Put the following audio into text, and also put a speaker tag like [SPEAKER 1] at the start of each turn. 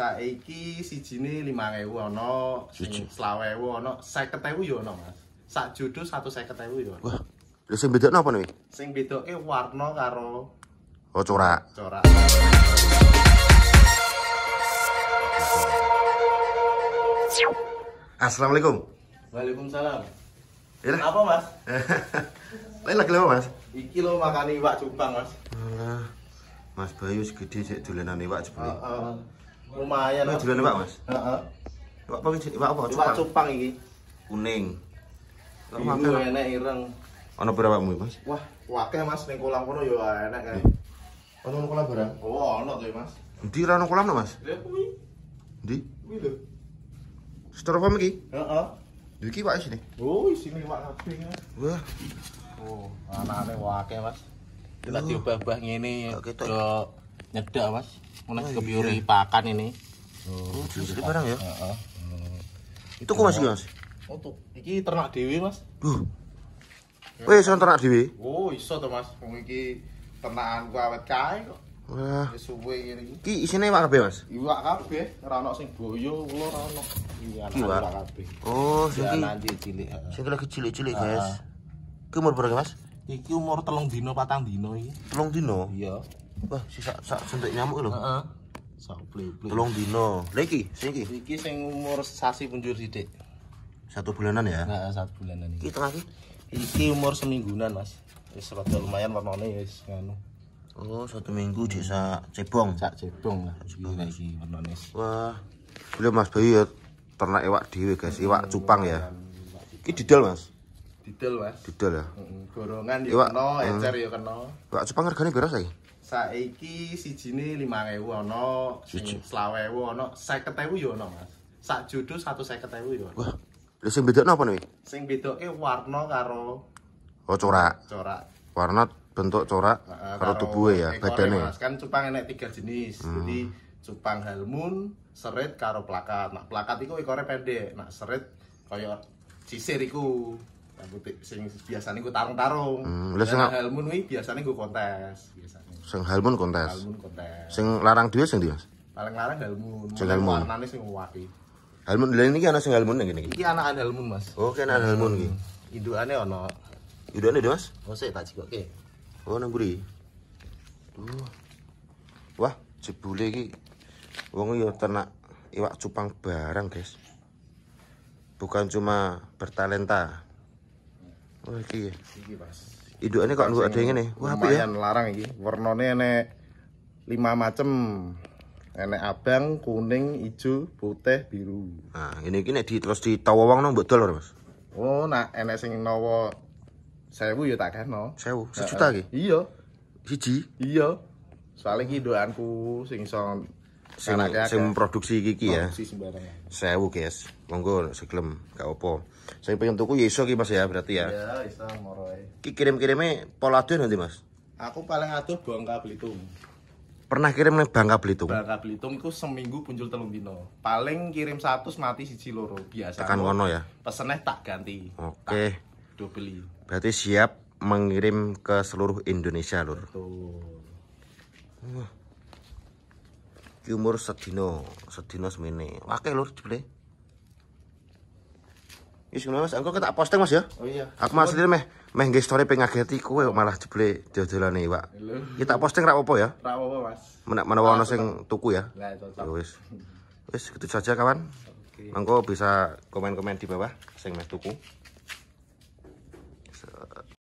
[SPEAKER 1] saiki ono 5000 selawe ewu ono saya ketemu yo ono Mas. Sak judul ketemu yo ya Wah.
[SPEAKER 2] lu sing bedok apa nih?
[SPEAKER 1] Sing eh warna karo
[SPEAKER 2] Oh corak. Corak.
[SPEAKER 1] Assalamualaikum. Waalaikumsalam. Ya. Apa mas? Lain lagi apa mas? Iki lo makan iwak cupang mas.
[SPEAKER 2] Alah, mas Bayu segede cek dolenan iwak cupang.
[SPEAKER 1] Uh, uh. Lumayan. Nah, judulnya Pak, Mas. Pak Pak apa? Cupang. Cupang Kuning. Biru ireng.
[SPEAKER 2] berapa Mas?
[SPEAKER 1] Wah, wakil Mas kolam kono ya enak kae. Ono iya. ono kolam barang? Oh, ono Mas.
[SPEAKER 2] Di ra kolam no, Mas? Lha kuwi. Endi?
[SPEAKER 1] Kuwi lho. Styrofoam Pak sini. Oh, sini Pak Wah. Oh, anane wakil Mas. Dilati diubah-ubah ini nyedak mas mulai oh, kebiuri iya. pakan ini oh, jadi barang ya uh, uh. itu kok masih mas untuk oh, iki ternak dewi mas duh Wih, oh, iso iya, ternak dewi? Oh, iso tuh Mas. Wong iki ternakan ku awet kae kok. Wah. Ya, suwe ngene iki.
[SPEAKER 2] Ki isine iwak kabeh, Mas?
[SPEAKER 1] Iwak kabeh, ora ono sing boyo, kula ora ono. Iya, iwak kabeh. Oh, sing iki. Sing cilik. Sing lagi cilik-cilik, guys. Ki umur berapa, Mas? Iki umur telung dino patang dino iki. Telung dino? Iya. Wah, sisa sak sentik nyamuk lho. Heeh. Sak plek-plek. Telung dino. Lha iki, sing iki. Iki sing umur sasi punjur sithik. Satu bulanan ya? Heeh, nah, satu bulanan iki. Iki tengah iki. Iki umur semingguan Mas. Wis rada lumayan warnane wis ngono. Oh, satu minggu di sak cebong. Sak cebong lah. Iya, cebong iki warnane. Wah.
[SPEAKER 2] Belum Mas Bayu ya ternak iwak dhewe, guys. Iwak cupang ya. Iki didol, Mas.
[SPEAKER 1] Didol, Mas. Didol ya. Heeh, gorongan yo kena, ecer yo kena.
[SPEAKER 2] Iwak cupang regane beras saiki?
[SPEAKER 1] saiki si sijine 5000 selawe sing ono saya ketemu yo ono Mas sak judul ketemu yo
[SPEAKER 2] wah lu sing bedok apa nih
[SPEAKER 1] sing ke warna karo oh corak corak
[SPEAKER 2] warna bentuk corak
[SPEAKER 1] karo, karo
[SPEAKER 2] ya badannya.
[SPEAKER 1] Mas kan cupang enek tiga jenis hmm. jadi cupang halmun seret, karo plakat nah plakat itu ekornya pendek nah seret kaya sisir itu rambut sing biasanya gue tarung-tarung. Hmm, nah, helmun ini biasanya gue kontes
[SPEAKER 2] Sing Halmun kontes. Halmun Sing larang dhewe sing dhewe.
[SPEAKER 1] larang Paling larang Halmun. Sing Halmun. Warnane sing wati.
[SPEAKER 2] Halmun lha sing Halmun ngene
[SPEAKER 1] iki. Iki anak Halmun, Mas. Oh, kene anak Halmun iki. Indukane ana. Indukane, Mas? Oh, sik tak jikoke. Oh, nang mburi.
[SPEAKER 2] Wah, jebule iki wong ya ternak iwak cupang barang, guys. Bukan cuma bertalenta.
[SPEAKER 1] Oh, iki Iki,
[SPEAKER 2] Mas. Indukannya kok nggak ada yang ini. Wah, apa ya? larang iki.
[SPEAKER 1] Warnane nenek lima macem. Ini abang, kuning, hijau, putih, biru.
[SPEAKER 2] Nah, ini gini di terus di tawawang nang betul
[SPEAKER 1] Mas. Oh, nak enek sing nawa 1000 ya tak kano. 1000, sejuta iki. Iya. Siji. Iya. soalnya iki doanku sing iso sing, sing
[SPEAKER 2] produksi iki ya. ya. Sewu guys. Monggo seglem gak apa. Saya pengen tuku ya iso ki Mas ya berarti ya.
[SPEAKER 1] Iya, iso moro
[SPEAKER 2] Ki kirim-kirime Polado nanti Mas.
[SPEAKER 1] Aku paling atuh Bangka Belitung.
[SPEAKER 2] Pernah kirim nih Bangka Belitung. Bangka
[SPEAKER 1] Belitung itu seminggu punjul telung dino. Paling kirim 100 mati siji loro biasa. Tekan kono ya. Pesene tak ganti. Oke.
[SPEAKER 2] Okay. beli. Berarti siap mengirim ke seluruh Indonesia, Lur. Betul. Wah ki umur sedina sedina semene akeh lur dibeli Wis ngono Mas, engko tak posting Mas ya. Oh iya. Aku masih sendiri meh meh nggih story ping kowe malah jebule dodolane iwak. Ki tak posting ra apa ya?
[SPEAKER 1] Ra apa Mas.
[SPEAKER 2] Menak menawa ono sing tuku ya. Lah cocok. Ya, wis. Wis gitu saja kawan. Okay. Monggo bisa komen-komen di bawah sing meh tuku.